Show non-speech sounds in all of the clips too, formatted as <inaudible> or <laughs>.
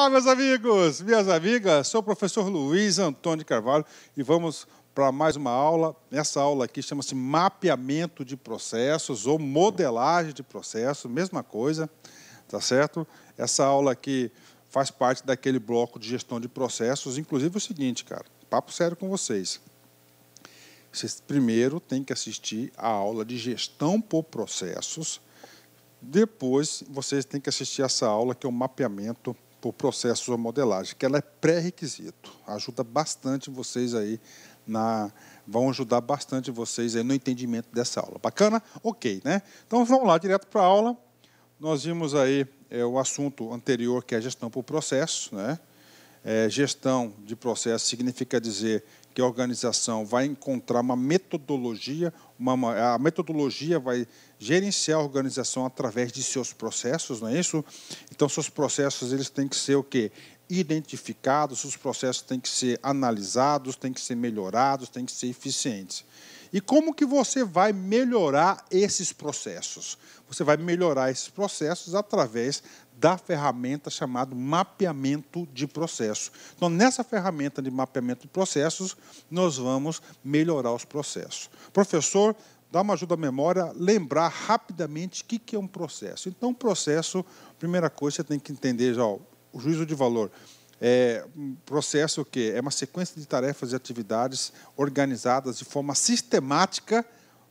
Olá, meus amigos, minhas amigas, sou o professor Luiz Antônio Carvalho e vamos para mais uma aula. Essa aula aqui chama-se mapeamento de processos ou modelagem de processos, mesma coisa, tá certo? Essa aula aqui faz parte daquele bloco de gestão de processos, inclusive o seguinte, cara, papo sério com vocês. Vocês primeiro têm que assistir a aula de gestão por processos, depois vocês têm que assistir essa aula que é o mapeamento de por processos ou modelagem, que ela é pré-requisito. Ajuda bastante vocês aí na vão ajudar bastante vocês aí no entendimento dessa aula. Bacana? OK, né? Então vamos lá direto para a aula. Nós vimos aí é, o assunto anterior que é a gestão por processo, né? é, gestão de processo significa dizer que a organização vai encontrar uma metodologia, uma, a metodologia vai gerenciar a organização através de seus processos, não é isso? Então, seus processos eles têm que ser o quê? Identificados, seus processos têm que ser analisados, têm que ser melhorados, têm que ser eficientes. E como que você vai melhorar esses processos? Você vai melhorar esses processos através da ferramenta chamada mapeamento de processo. Então, nessa ferramenta de mapeamento de processos, nós vamos melhorar os processos. Professor, dá uma ajuda à memória, lembrar rapidamente o que é um processo. Então, um processo, primeira coisa, você tem que entender já, o juízo de valor. É um processo que é uma sequência de tarefas e atividades organizadas de forma sistemática,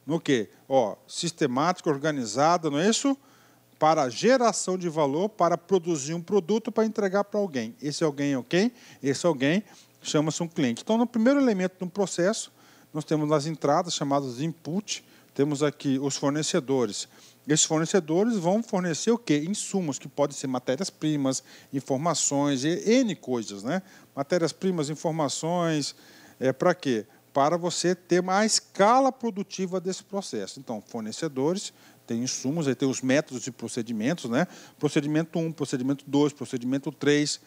no que? Ó, sistemática, organizada, não é isso? para geração de valor, para produzir um produto para entregar para alguém. Esse alguém é alguém, esse alguém chama-se um cliente. Então, no primeiro elemento do processo, nós temos as entradas chamadas de input, temos aqui os fornecedores. Esses fornecedores vão fornecer o quê? Insumos, que podem ser matérias-primas, informações, N coisas, né? Matérias-primas, informações, é, para quê? Para você ter uma escala produtiva desse processo. Então, fornecedores, tem insumos, aí tem os métodos e procedimentos, né? Procedimento 1, procedimento 2, procedimento 3.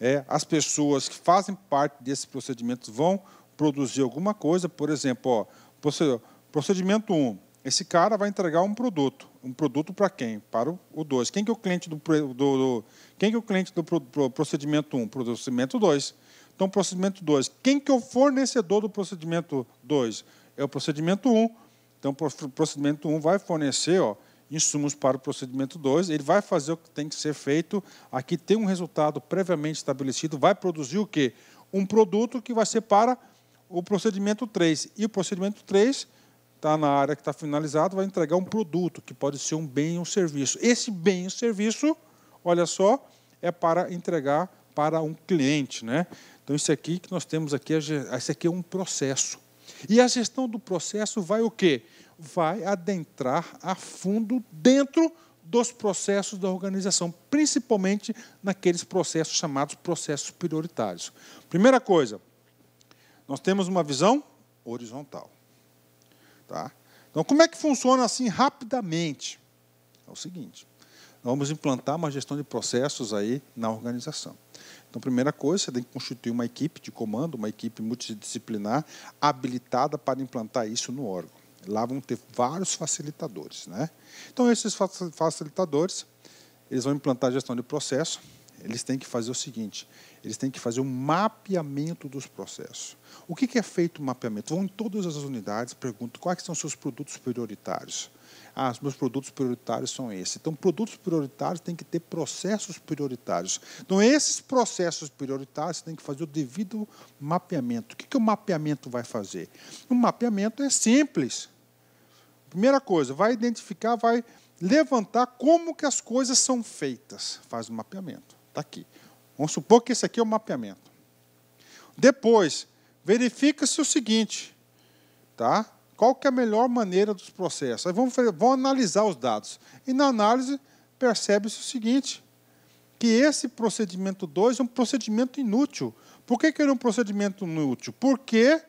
É, as pessoas que fazem parte desse procedimento vão produzir alguma coisa, por exemplo, ó, procedimento 1, esse cara vai entregar um produto. Um produto para quem? Para o 2. Quem que é o cliente do, do, do quem que é o cliente do procedimento 1? Um? Procedimento 2. Então, procedimento 2. Quem que é o fornecedor do procedimento 2? É o procedimento 1. Um então, o procedimento 1 um vai fornecer ó, insumos para o procedimento 2, ele vai fazer o que tem que ser feito, aqui tem um resultado previamente estabelecido, vai produzir o quê? Um produto que vai ser para o procedimento 3. E o procedimento 3 está na área que está finalizado, vai entregar um produto, que pode ser um bem ou um serviço. Esse bem ou serviço, olha só, é para entregar para um cliente. Né? Então, isso aqui que nós temos aqui, esse aqui é um processo e a gestão do processo vai o quê? Vai adentrar a fundo dentro dos processos da organização, principalmente naqueles processos chamados processos prioritários. Primeira coisa, nós temos uma visão horizontal. Tá? Então, como é que funciona assim rapidamente? É o seguinte: vamos implantar uma gestão de processos aí na organização. Então, primeira coisa, você tem que constituir uma equipe de comando, uma equipe multidisciplinar habilitada para implantar isso no órgão. Lá vão ter vários facilitadores. Né? Então, esses facilitadores eles vão implantar a gestão de processo, eles têm que fazer o seguinte: eles têm que fazer o um mapeamento dos processos. O que, é feito o mapeamento? Vão em todas as unidades, perguntam quais são os seus produtos prioritários. Ah, os meus produtos prioritários são esses. Então, produtos prioritários têm que ter processos prioritários. Então, esses processos prioritários têm que fazer o devido mapeamento. O que, que o mapeamento vai fazer? O mapeamento é simples. Primeira coisa, vai identificar, vai levantar como que as coisas são feitas. Faz o mapeamento. Está aqui. Vamos supor que esse aqui é o mapeamento. Depois, verifica-se o seguinte, tá? Qual que é a melhor maneira dos processos? Aí vamos, vamos analisar os dados. E na análise, percebe-se o seguinte, que esse procedimento 2 é um procedimento inútil. Por que, que ele é um procedimento inútil? Porque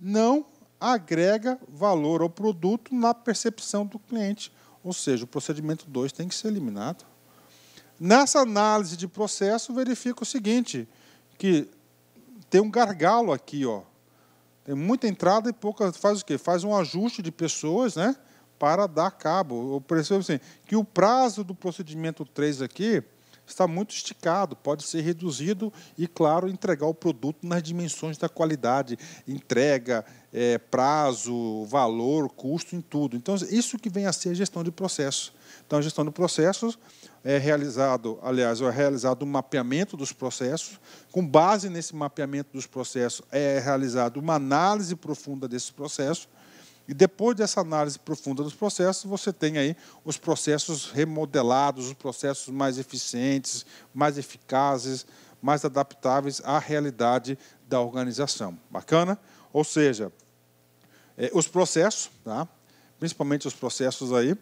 não agrega valor ao produto na percepção do cliente. Ou seja, o procedimento 2 tem que ser eliminado. Nessa análise de processo, verifica o seguinte, que tem um gargalo aqui, ó. Tem muita entrada e pouca. Faz o quê? Faz um ajuste de pessoas, né? Para dar cabo. Eu percebo assim, que o prazo do procedimento 3 aqui está muito esticado, pode ser reduzido e, claro, entregar o produto nas dimensões da qualidade, entrega, é, prazo, valor, custo, em tudo. Então, isso que vem a ser a gestão de processos. Então, a gestão de processos é realizado, aliás, é realizado um mapeamento dos processos. Com base nesse mapeamento dos processos, é realizada uma análise profunda desse processo e depois dessa análise profunda dos processos, você tem aí os processos remodelados, os processos mais eficientes, mais eficazes, mais adaptáveis à realidade da organização. Bacana? Ou seja, é, os processos, tá? principalmente os processos aí,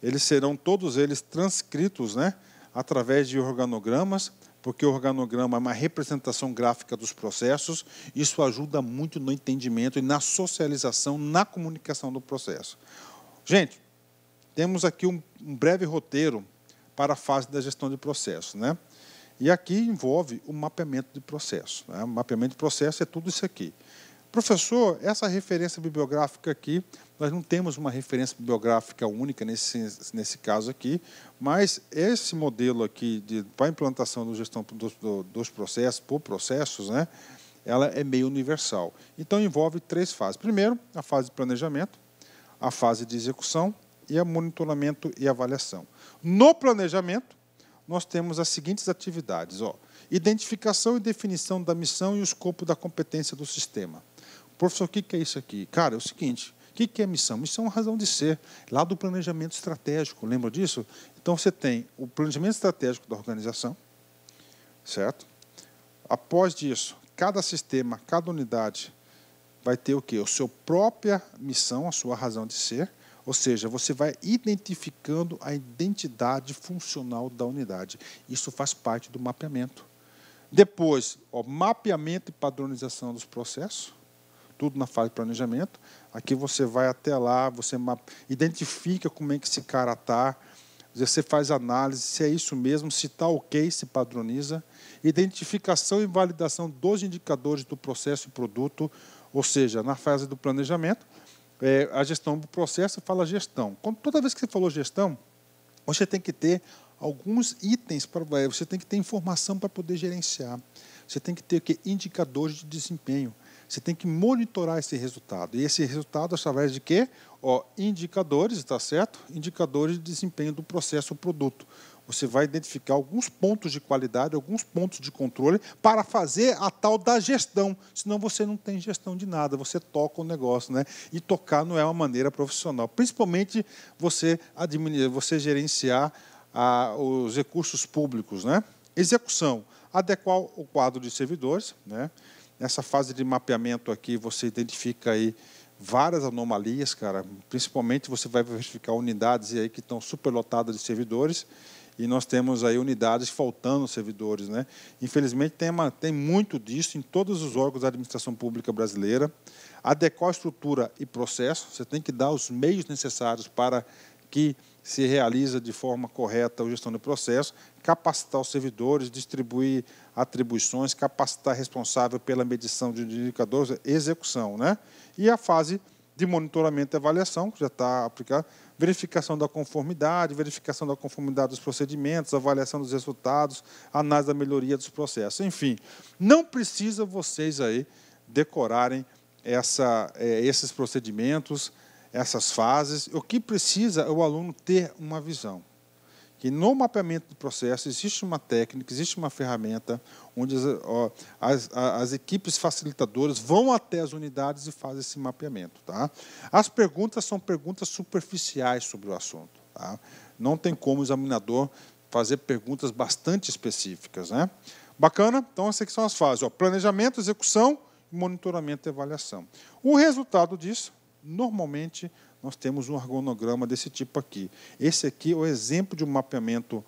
eles serão todos eles transcritos né, através de organogramas, porque o organograma é uma representação gráfica dos processos, isso ajuda muito no entendimento e na socialização, na comunicação do processo. Gente, temos aqui um, um breve roteiro para a fase da gestão de processo, né? E aqui envolve o mapeamento de processo. Né? O mapeamento de processo é tudo isso aqui. Professor, essa referência bibliográfica aqui, nós não temos uma referência bibliográfica única nesse, nesse caso aqui, mas esse modelo aqui para a implantação do gestão dos, do, dos processos, por processos, né, ela é meio universal. Então, envolve três fases. Primeiro, a fase de planejamento, a fase de execução e a monitoramento e avaliação. No planejamento, nós temos as seguintes atividades. Ó, identificação e definição da missão e o escopo da competência do sistema Professor, o que é isso aqui? Cara, é o seguinte, o que é missão? Missão é uma razão de ser, lá do planejamento estratégico, lembra disso? Então, você tem o planejamento estratégico da organização, certo? Após disso, cada sistema, cada unidade vai ter o quê? A sua própria missão, a sua razão de ser, ou seja, você vai identificando a identidade funcional da unidade. Isso faz parte do mapeamento. Depois, o mapeamento e padronização dos processos tudo na fase de planejamento. Aqui você vai até lá, você identifica como é que esse cara está, você faz análise, se é isso mesmo, se está ok, se padroniza. Identificação e validação dos indicadores do processo e produto, ou seja, na fase do planejamento, é, a gestão do processo fala gestão. Quando, toda vez que você falou gestão, você tem que ter alguns itens, para é, você tem que ter informação para poder gerenciar. Você tem que ter que, indicadores de desempenho. Você tem que monitorar esse resultado. E esse resultado através de quê? Ó, indicadores, está certo? Indicadores de desempenho do processo produto. Você vai identificar alguns pontos de qualidade, alguns pontos de controle para fazer a tal da gestão. Senão você não tem gestão de nada, você toca o negócio, né? E tocar não é uma maneira profissional. Principalmente você administrar, você gerenciar os recursos públicos, né? Execução, adequar o quadro de servidores, né? nessa fase de mapeamento aqui, você identifica aí várias anomalias, cara. Principalmente você vai verificar unidades aí que estão superlotadas de servidores e nós temos aí unidades faltando servidores, né? Infelizmente tem, uma, tem muito disso em todos os órgãos da administração pública brasileira. Adequar estrutura e processo, você tem que dar os meios necessários para que se realiza de forma correta a gestão do processo, capacitar os servidores, distribuir atribuições, capacitar responsável pela medição de indicadores, execução. Né? E a fase de monitoramento e avaliação, que já está aplicada, verificação da conformidade, verificação da conformidade dos procedimentos, avaliação dos resultados, análise da melhoria dos processos. Enfim, não precisa vocês aí decorarem essa, eh, esses procedimentos, essas fases. O que precisa é o aluno ter uma visão. Que no mapeamento do processo existe uma técnica, existe uma ferramenta onde as, ó, as, as equipes facilitadoras vão até as unidades e fazem esse mapeamento. Tá? As perguntas são perguntas superficiais sobre o assunto. Tá? Não tem como o examinador fazer perguntas bastante específicas. Né? Bacana? Então, essas são as fases. Ó, planejamento, execução, monitoramento e avaliação. O resultado disso Normalmente, nós temos um organograma desse tipo aqui. Esse aqui é o exemplo de um mapeamento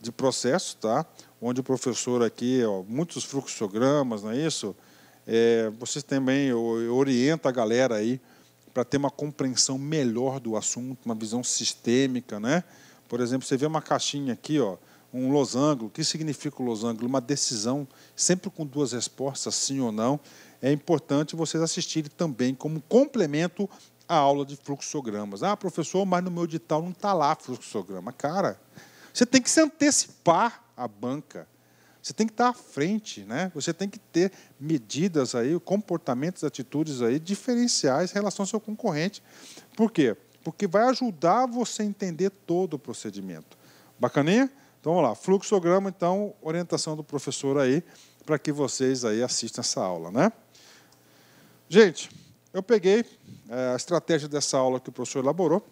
de processo, tá? onde o professor aqui, ó, muitos fluxogramas, não é isso? É, vocês também orienta a galera aí para ter uma compreensão melhor do assunto, uma visão sistêmica, né? Por exemplo, você vê uma caixinha aqui, ó, um losango. O que significa o losango? Uma decisão, sempre com duas respostas, sim ou não. É importante vocês assistirem também como complemento à aula de fluxogramas. Ah, professor, mas no meu edital não está lá fluxograma. Cara, você tem que se antecipar à banca. Você tem que estar tá à frente, né? Você tem que ter medidas aí, comportamentos, atitudes aí diferenciais em relação ao seu concorrente. Por quê? Porque vai ajudar você a entender todo o procedimento. Bacaninha? Então, vamos lá, fluxograma, então, orientação do professor aí, para que vocês aí assistam essa aula, né? Gente, eu peguei é, a estratégia dessa aula que o professor elaborou,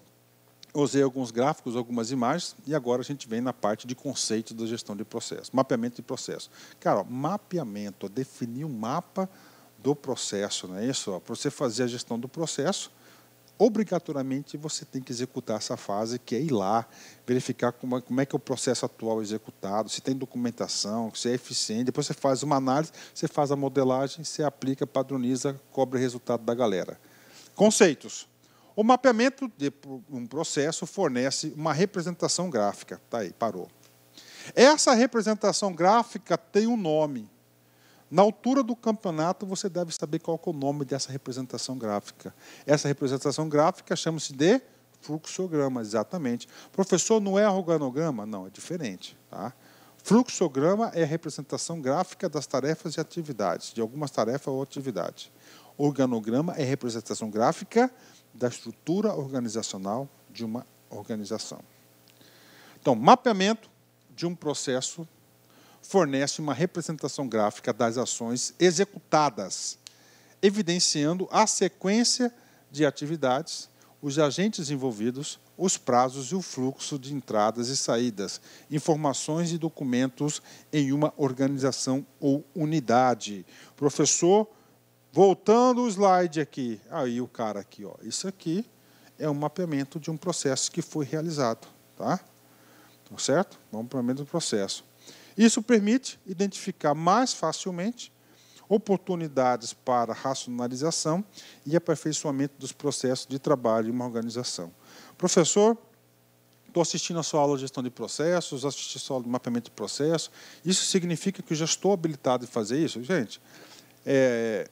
usei alguns gráficos, algumas imagens, e agora a gente vem na parte de conceito da gestão de processo, mapeamento de processo. Cara, ó, mapeamento, definir o um mapa do processo, não é isso? Para você fazer a gestão do processo, obrigatoriamente você tem que executar essa fase, que é ir lá, verificar como é, como é que é o processo atual executado, se tem documentação, se é eficiente. Depois você faz uma análise, você faz a modelagem, você aplica, padroniza, cobre resultado da galera. Conceitos. O mapeamento de um processo fornece uma representação gráfica. Tá aí, parou. Essa representação gráfica tem um nome. Na altura do campeonato, você deve saber qual é o nome dessa representação gráfica. Essa representação gráfica chama-se de fluxograma, exatamente. Professor, não é organograma? Não, é diferente. Tá? Fluxograma é a representação gráfica das tarefas e atividades, de algumas tarefas ou atividades. Organograma é a representação gráfica da estrutura organizacional de uma organização. Então, mapeamento de um processo fornece uma representação gráfica das ações executadas, evidenciando a sequência de atividades, os agentes envolvidos, os prazos e o fluxo de entradas e saídas, informações e documentos em uma organização ou unidade. Professor, voltando o slide aqui, aí o cara aqui, ó, isso aqui é um mapeamento de um processo que foi realizado, tá? Tá certo? Vamos para o do processo. Isso permite identificar mais facilmente oportunidades para racionalização e aperfeiçoamento dos processos de trabalho em uma organização. Professor, estou assistindo a sua aula de gestão de processos, assisti a sua aula de mapeamento de processo. Isso significa que eu já estou habilitado a fazer isso? Gente, é,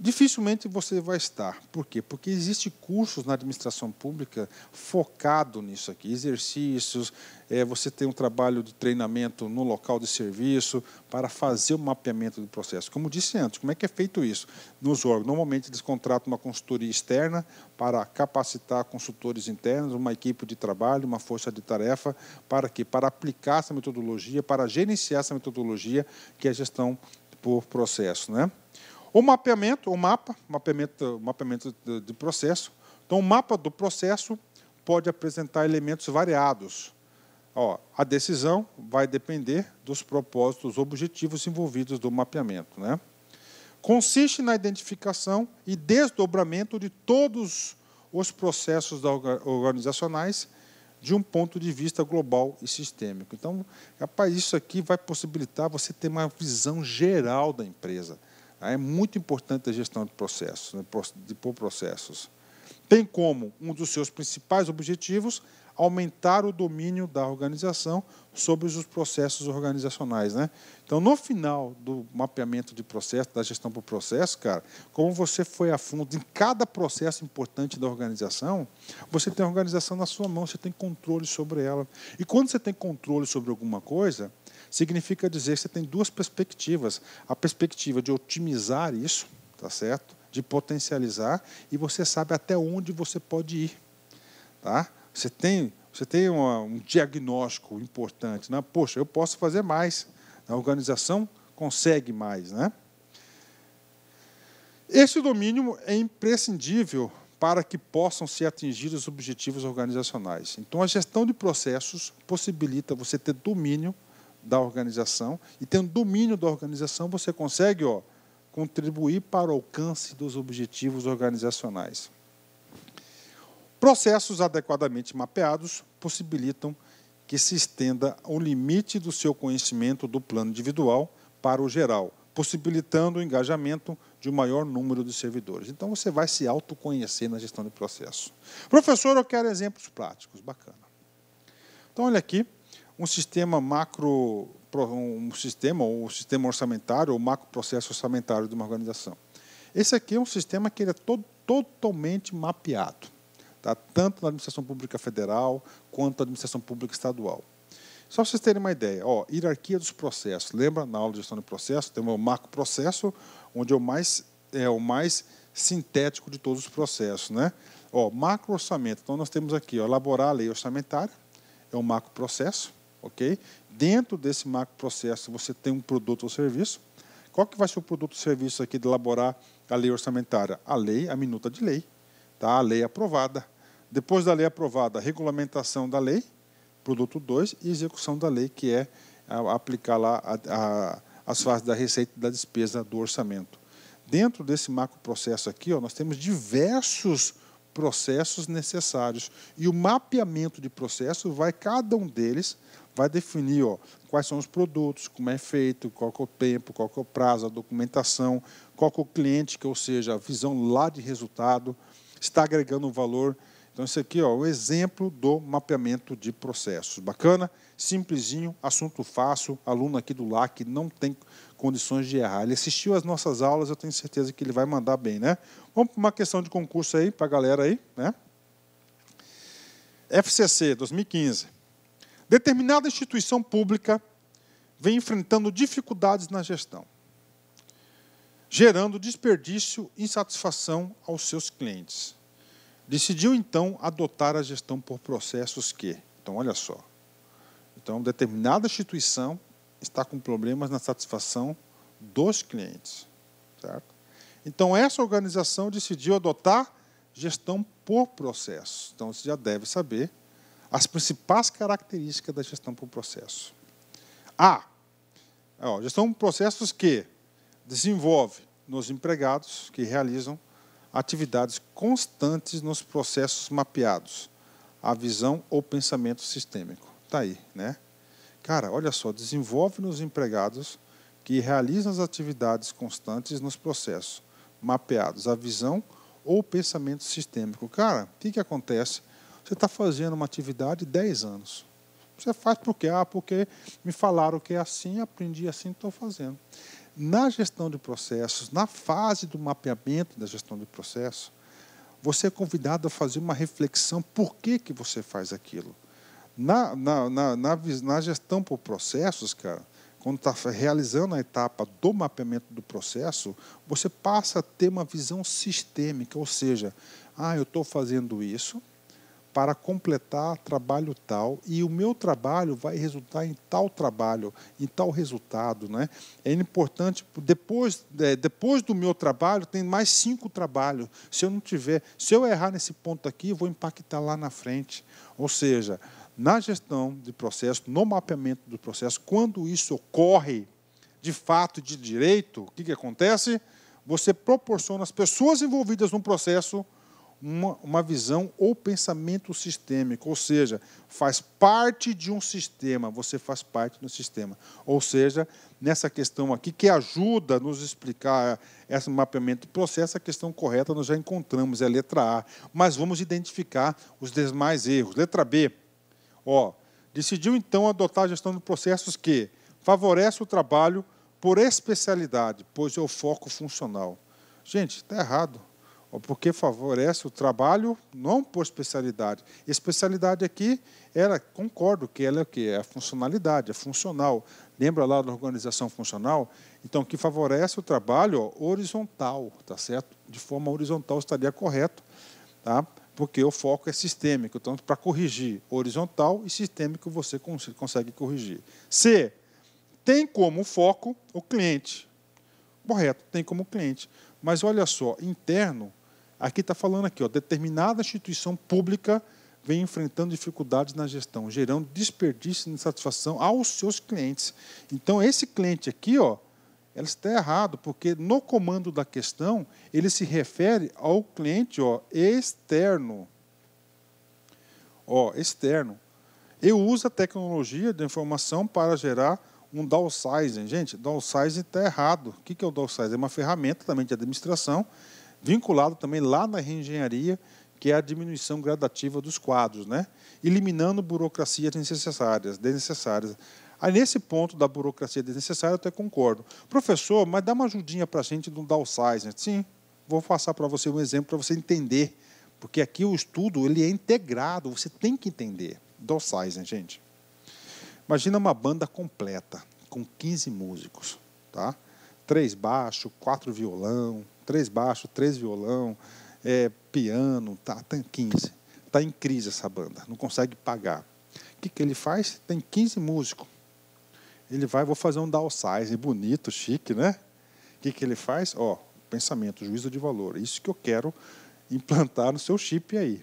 Dificilmente você vai estar. Por quê? Porque existe cursos na administração pública focado nisso aqui, exercícios, é, você tem um trabalho de treinamento no local de serviço para fazer o mapeamento do processo. Como disse antes, como é que é feito isso? Nos órgãos, normalmente eles contratam uma consultoria externa para capacitar consultores internos, uma equipe de trabalho, uma força de tarefa, para que para aplicar essa metodologia, para gerenciar essa metodologia que é a gestão por processo, né? O mapeamento, o mapa, mapeamento, mapeamento de processo. Então, o mapa do processo pode apresentar elementos variados. Ó, a decisão vai depender dos propósitos objetivos envolvidos do mapeamento. Né? Consiste na identificação e desdobramento de todos os processos organizacionais de um ponto de vista global e sistêmico. Então, rapaz, isso aqui vai possibilitar você ter uma visão geral da empresa. É muito importante a gestão de processos, né, de por processos. Tem como um dos seus principais objetivos aumentar o domínio da organização sobre os processos organizacionais. Né? Então, no final do mapeamento de processo, da gestão por processo, cara, como você foi a fundo em cada processo importante da organização, você tem a organização na sua mão, você tem controle sobre ela. E quando você tem controle sobre alguma coisa, significa dizer que você tem duas perspectivas: a perspectiva de otimizar isso, tá certo? De potencializar e você sabe até onde você pode ir, tá? Você tem você tem uma, um diagnóstico importante, né? Poxa, eu posso fazer mais. A organização consegue mais, né? Esse domínio é imprescindível para que possam ser atingidos os objetivos organizacionais. Então, a gestão de processos possibilita você ter domínio da organização e tendo domínio da organização, você consegue ó, contribuir para o alcance dos objetivos organizacionais. Processos adequadamente mapeados possibilitam que se estenda o limite do seu conhecimento do plano individual para o geral, possibilitando o engajamento de um maior número de servidores. Então você vai se autoconhecer na gestão de processo. Professor, eu quero exemplos práticos, bacana. Então olha aqui, um sistema macro, um sistema ou um sistema orçamentário ou macro processo orçamentário de uma organização. Esse aqui é um sistema que ele é todo, totalmente mapeado, tá? tanto na administração pública federal quanto na administração pública estadual. Só para vocês terem uma ideia, ó, hierarquia dos processos. Lembra na aula de gestão de processo? Tem o macro processo, onde é o mais, é o mais sintético de todos os processos. Né? Ó, macro orçamento. Então, nós temos aqui ó, elaborar a lei orçamentária, é um macro processo ok? Dentro desse macro processo você tem um produto ou serviço. Qual que vai ser o produto ou serviço aqui de elaborar a lei orçamentária? A lei, a minuta de lei, tá? A lei aprovada. Depois da lei aprovada, a regulamentação da lei, produto 2, e execução da lei, que é aplicar lá a, a, as fases da receita e da despesa do orçamento. Dentro desse macro processo aqui, ó, nós temos diversos processos necessários. E o mapeamento de processos vai, cada um deles, vai definir ó, quais são os produtos, como é feito, qual é o tempo, qual é o prazo, a documentação, qual é o cliente, que ou seja, a visão lá de resultado, está agregando valor. Então, isso aqui ó, é o exemplo do mapeamento de processos. Bacana, simplesinho, assunto fácil, aluno aqui do LAC não tem condições de errar. Ele assistiu às nossas aulas, eu tenho certeza que ele vai mandar bem, né? Vamos para uma questão de concurso aí, para a galera aí, né? FCC 2015. Determinada instituição pública vem enfrentando dificuldades na gestão, gerando desperdício e insatisfação aos seus clientes. Decidiu então adotar a gestão por processos que, então olha só, então determinada instituição está com problemas na satisfação dos clientes, certo? Então essa organização decidiu adotar gestão por processos. Então você já deve saber as principais características da gestão por processo. A. Ó, gestão por processos que desenvolve nos empregados que realizam atividades constantes nos processos mapeados, a visão ou pensamento sistêmico. Está aí, né? Cara, olha só, desenvolve nos empregados que realizam as atividades constantes nos processos mapeados, a visão ou pensamento sistêmico. Cara, o que, que acontece você está fazendo uma atividade 10 anos. Você faz quê? ah, porque me falaram que é assim, aprendi assim, estou fazendo. Na gestão de processos, na fase do mapeamento da gestão de processo, você é convidado a fazer uma reflexão por que, que você faz aquilo. Na, na, na, na, na gestão por processos, cara, quando está realizando a etapa do mapeamento do processo, você passa a ter uma visão sistêmica, ou seja, ah, eu estou fazendo isso, para completar trabalho tal e o meu trabalho vai resultar em tal trabalho, em tal resultado, né? É importante depois é, depois do meu trabalho tem mais cinco trabalhos. Se eu não tiver, se eu errar nesse ponto aqui, vou impactar lá na frente. Ou seja, na gestão de processo, no mapeamento do processo, quando isso ocorre de fato, de direito, o que, que acontece? Você proporciona às pessoas envolvidas no processo uma, uma visão ou pensamento sistêmico, ou seja, faz parte de um sistema, você faz parte do sistema. Ou seja, nessa questão aqui, que ajuda a nos explicar esse mapeamento de processo, a questão correta nós já encontramos, é a letra A. Mas vamos identificar os demais erros. Letra B, ó, decidiu então adotar a gestão de processos que favorece o trabalho por especialidade, pois é o foco funcional. Gente, está errado porque favorece o trabalho não por especialidade. Especialidade aqui, ela concordo que ela é o que? É a funcionalidade, é funcional. Lembra lá da organização funcional? Então, que favorece o trabalho horizontal, tá certo? De forma horizontal estaria correto, tá? porque o foco é sistêmico. Então, para corrigir horizontal e sistêmico, você consegue corrigir. C. Tem como foco o cliente. Correto, tem como cliente. Mas olha só, interno Aqui está falando aqui, ó, determinada instituição pública vem enfrentando dificuldades na gestão, gerando desperdício e insatisfação aos seus clientes. Então, esse cliente aqui, ó, ela está errado, porque no comando da questão, ele se refere ao cliente ó, externo. Ó, externo. Eu uso a tecnologia de informação para gerar um downsizing. Gente, downsizing está errado. O que é o downsizing? É uma ferramenta também de administração vinculado também lá na reengenharia, que é a diminuição gradativa dos quadros, né? eliminando burocracias desnecessárias, desnecessárias. Aí, nesse ponto da burocracia desnecessária, eu até concordo. Professor, mas dá uma ajudinha para a gente do downsizing. Né? Sim, vou passar para você um exemplo para você entender, porque aqui o estudo ele é integrado, você tem que entender. Downsizing, né, gente. Imagina uma banda completa, com 15 músicos, tá? Três baixo, quatro violão, três baixo, três violão, é, piano, tá, tem 15. Está em crise essa banda, não consegue pagar. O que, que ele faz? Tem 15 músicos. Ele vai, vou fazer um downsize bonito, chique, né? O que, que ele faz? Ó, pensamento, juízo de valor. Isso que eu quero implantar no seu chip aí.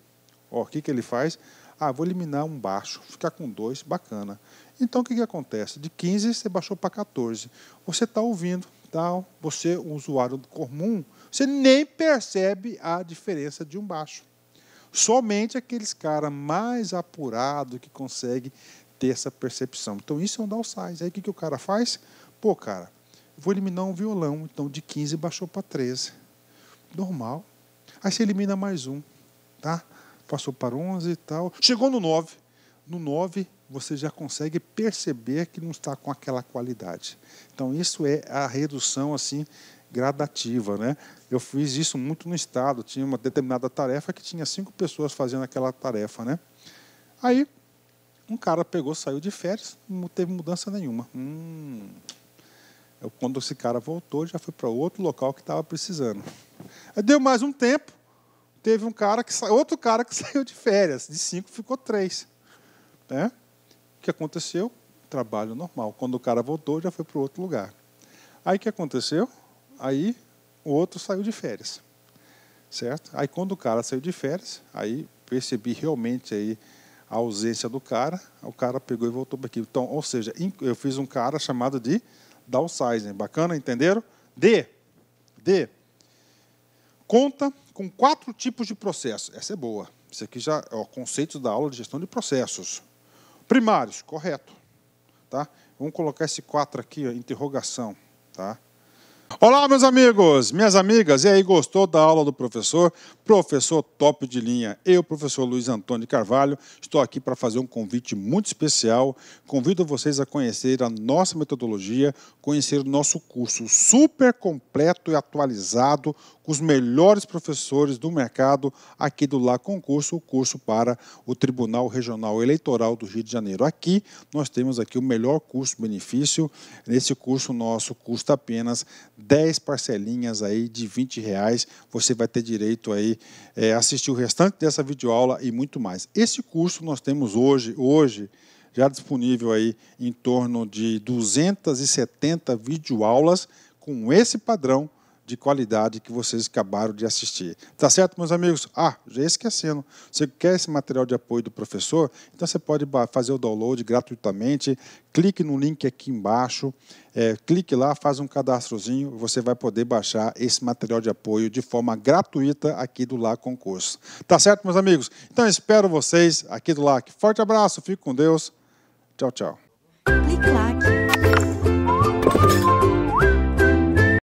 Ó, o que, que ele faz? Ah, vou eliminar um baixo, ficar com dois, bacana. Então o que, que acontece? De 15 você baixou para 14. Você está ouvindo, tal, você, um usuário comum, você nem percebe a diferença de um baixo. Somente aqueles caras mais apurados que conseguem ter essa percepção. Então, isso é um downsize. Aí, o que, que o cara faz? Pô, cara, vou eliminar um violão. Então, de 15 baixou para 13. Normal. Aí, você elimina mais um. Tá? Passou para 11 e tal. Chegou no 9. No 9, você já consegue perceber que não está com aquela qualidade. Então isso é a redução assim gradativa, né? Eu fiz isso muito no estado, tinha uma determinada tarefa que tinha cinco pessoas fazendo aquela tarefa, né? Aí um cara pegou, saiu de férias, não teve mudança nenhuma. Hum. Eu, quando esse cara voltou, já foi para outro local que estava precisando. Aí deu mais um tempo, teve um cara que outro cara que <laughs> saiu de férias, de cinco ficou três, né? que aconteceu? Trabalho normal. Quando o cara voltou, já foi para outro lugar. Aí o que aconteceu? Aí o outro saiu de férias. Certo? Aí quando o cara saiu de férias, aí percebi realmente aí a ausência do cara, o cara pegou e voltou para aqui. Então, ou seja, eu fiz um cara chamado de downsizing. Bacana, entenderam? D. D. Conta com quatro tipos de processo. Essa é boa. Isso aqui já é o conceito da aula de gestão de processos primários, correto. Tá? Vamos colocar esse 4 aqui, ó, interrogação. Tá? Olá, meus amigos, minhas amigas. E aí, gostou da aula do professor? Professor top de linha. Eu, professor Luiz Antônio Carvalho, estou aqui para fazer um convite muito especial. Convido vocês a conhecer a nossa metodologia, conhecer o nosso curso super completo e atualizado com os melhores professores do mercado aqui do Lá Concurso, o curso para o Tribunal Regional Eleitoral do Rio de Janeiro. Aqui nós temos aqui o melhor custo-benefício. Nesse curso nosso custa apenas 10 parcelinhas aí de 20 reais. Você vai ter direito aí é, assistir o restante dessa videoaula e muito mais. Esse curso nós temos hoje, hoje já disponível aí em torno de 270 videoaulas com esse padrão de qualidade que vocês acabaram de assistir. Tá certo, meus amigos? Ah, já esquecendo. Você quer esse material de apoio do professor? Então você pode fazer o download gratuitamente. Clique no link aqui embaixo. É, clique lá, faz um cadastrozinho. Você vai poder baixar esse material de apoio de forma gratuita aqui do Lá Concurso. Tá certo, meus amigos? Então espero vocês aqui do LAC. Forte abraço, fique com Deus. Tchau, tchau. Clique,